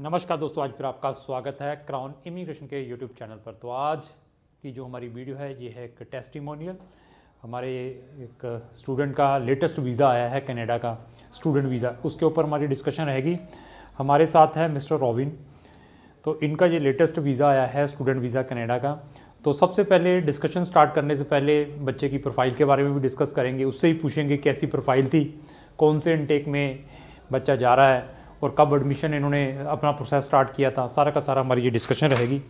नमस्कार दोस्तों आज फिर आपका स्वागत है क्राउन इमिग्रेशन के यूट्यूब चैनल पर तो आज की जो हमारी वीडियो है ये है एक टेस्टिमोनियल हमारे एक स्टूडेंट का लेटेस्ट वीज़ा आया है कनाडा का स्टूडेंट वीज़ा उसके ऊपर हमारी डिस्कशन रहेगी हमारे साथ है मिस्टर रॉबिन तो इनका ये लेटेस्ट वीज़ा आया है स्टूडेंट वीज़ा कनाडा का तो सबसे पहले डिस्कशन स्टार्ट करने से पहले बच्चे की प्रोफाइल के बारे में भी डिस्कस करेंगे उससे ही पूछेंगे कैसी प्रोफाइल थी कौन से इनटेक में बच्चा जा रहा है और कब एडमिशन इन्होंने अपना प्रोसेस स्टार्ट किया था सारा का सारा हमारी ये डिस्कशन रहेगी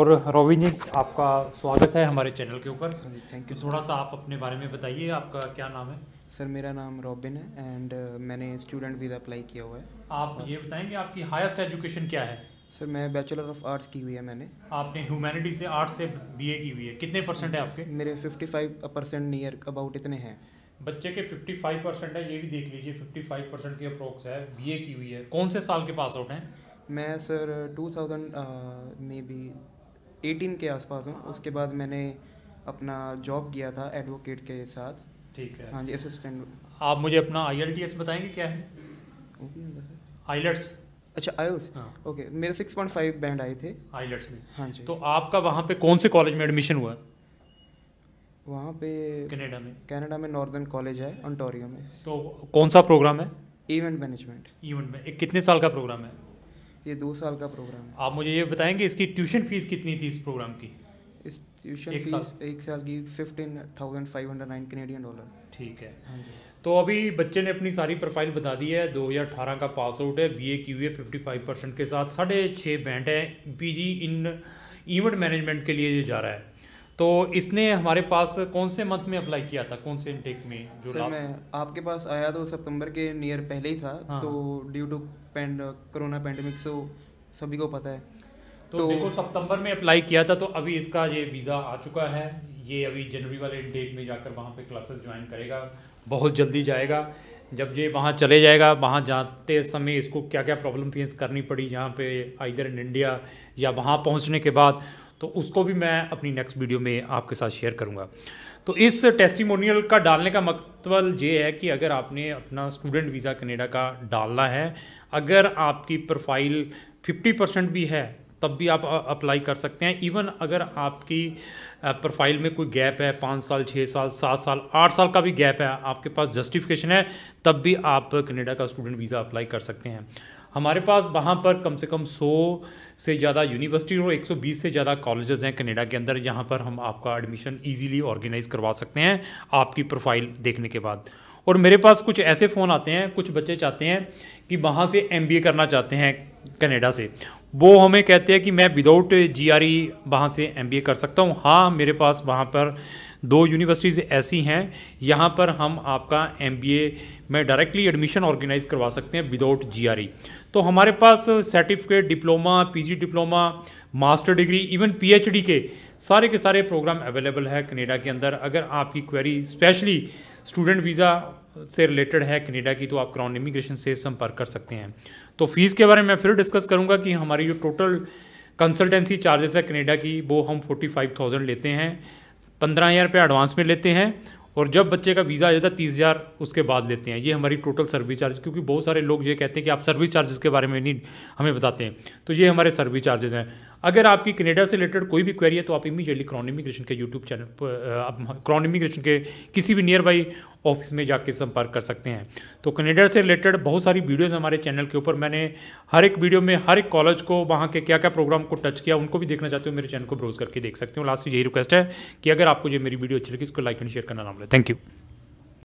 और रोविन जी आपका स्वागत है हमारे चैनल के ऊपर थैंक हाँ यू थोड़ा सा आप अपने बारे में बताइए आपका क्या नाम है सर मेरा नाम रॉबिन है एंड uh, मैंने स्टूडेंट वीज़ा अप्लाई किया हुआ है आप ये बताएंगे आपकी हाईएस्ट एजुकेशन क्या है सर मैं बैचलर ऑफ आर्ट्स की हुई है मैंने आपने ह्यूमैनिटी से आर्ट्स से बीए की हुई है कितने परसेंट है आपके मेरे 55 परसेंट नियर अबाउट इतने हैं बच्चे के 55 परसेंट है ये भी देख लीजिए 55 परसेंट की अप्रोक्स है बीए की हुई है कौन से साल के पास आउट हैं मैं सर 2000 मे बी 18 के आसपास हूँ उसके बाद मैंने अपना जॉब किया था एडवोकेट के साथ ठीक है हाँ जी असिस्टेंट आप मुझे अपना आई बताएंगे क्या है आईलेट्स अच्छा आईल्स हाँ ओके मेरे सिक्स पॉइंट फाइव बैंड आए थे आईलेट्स में हाँ जी तो आपका वहाँ पे कौन से कॉलेज में एडमिशन हुआ है वहाँ पे कनाडा में कनाडा में नॉर्दर्न कॉलेज है ऑन्टोरियो में तो कौन सा प्रोग्राम है इवेंट मैनेजमेंट इवेंट में कितने साल का प्रोग्राम है ये दो साल का प्रोग्राम है आप मुझे ये बताएंगे इसकी ट्यूशन फीस कितनी थी इस प्रोग्राम की इस ट्यूशन एक फीस साल? एक साल की fifteen thousand five hundred nine Canadian dollar ठीक है हाँ तो अभी बच्चे ने अपनी सारी प्रोफाइल बता दी है दो हज़ार अठारह का पास आउट है बी ए की हुई है फिफ्टी फाइव परसेंट के साथ साढ़े छः बैंड है P G in event management के लिए जा रहा है तो इसने हमारे पास कौन से मंथ में अप्लाई किया था कौन से इनटेक में जो सर मैं आपके पास आया तो सितंबर के नियर पहले ही था हाँ। तो ड्यू टू पेंड कोरोना पेंडेमिक सो सभी को पता है तो, तो देखो सितंबर में अप्लाई किया था तो अभी इसका ये वीज़ा आ चुका है ये अभी जनवरी वाले डेट में जाकर वहाँ पे क्लासेस ज्वाइन करेगा बहुत जल्दी जाएगा जब ये वहाँ चले जाएगा वहाँ जाते समय इसको क्या क्या प्रॉब्लम फेस करनी पड़ी यहाँ पे इधर इन इंडिया या वहाँ पहुँचने के बाद तो उसको भी मैं अपनी नेक्स्ट वीडियो में आपके साथ शेयर करूँगा तो इस टेस्टिमोनियल का डालने का मतलब ये है कि अगर आपने अपना स्टूडेंट वीज़ा कनेडा का डालना है अगर आपकी प्रोफाइल 50 परसेंट भी है तब भी आप अप्लाई कर सकते हैं इवन अगर आपकी प्रोफाइल में कोई गैप है पाँच साल छः साल सात साल आठ साल का भी गैप है आपके पास जस्टिफिकेशन है तब भी आप कनाडा का स्टूडेंट वीज़ा अप्लाई कर सकते हैं हमारे पास वहाँ पर कम से कम 100 से ज़्यादा यूनिवर्सिटी और 120 से ज़्यादा कॉलेजेस हैं कनाडा के अंदर जहाँ पर हम आपका एडमिशन ईजीली ऑर्गेनाइज करवा सकते हैं आपकी प्रोफाइल देखने के बाद और मेरे पास कुछ ऐसे फ़ोन आते हैं कुछ बच्चे चाहते हैं कि वहाँ से एम करना चाहते हैं कनाडा से वो हमें कहते हैं कि मैं विदाउट जी आर वहाँ से एम कर सकता हूँ हाँ मेरे पास वहाँ पर दो यूनिवर्सिटीज़ ऐसी हैं यहाँ पर हम आपका एम में डायरेक्टली एडमिशन ऑर्गेनाइज करवा सकते हैं विदाउट जी e. तो हमारे पास certificate diploma P diploma master degree even P के सारे के सारे प्रोग्राम अवेलेबल है कनेडा के अंदर अगर आपकी क्वेरी स्पेशली स्टूडेंट वीज़ा से रिलेटेड है कनेडा की तो आप क्राउन इमिग्रेशन से संपर्क कर सकते हैं तो फीस के बारे में फिर डिस्कस करूँगा कि हमारी जो टोटल कंसल्टेंसी चार्जेस है कनेडा की वो हम फोर्टी फाइव थाउजेंड लेते हैं पंद्रह हज़ार रुपये एडवांस में लेते हैं और जब बच्चे का वीज़ा आ जाता है तीस हज़ार उसके बाद लेते हैं ये हमारी टोटल सर्विस चार्ज क्योंकि बहुत सारे लोग ये कहते हैं कि आप सर्विस चार्जेस के बारे में नहीं हमें बताते हैं तो ये हमारे सर्विस चार्जेस हैं अगर आपकी कनेडा से रिलेटेड कोई भी क्वेरी है तो आप इमीजिएटली क्रॉन कृष्ण के यूट्यूब चैनल पर क्रॉन कृष्ण के किसी भी नियर बाई ऑफिस में जाके संपर्क कर सकते हैं तो कनेडा से रिलेटेड बहुत सारी वीडियोज़ हमारे चैनल के ऊपर मैंने हर एक वीडियो में हर एक कॉलेज को वहाँ के क्या क्या प्रोग्राम को टच किया उनको भी देखना चाहते हो मेरे चैनल को ब्रोज करके देख सकते हो लास्ट यही रिक्वेस्ट है कि अगर आपको ये मेरी वीडियो अच्छी लगी इसको लाइक एंड शेयर करना ना मिले थैंक यू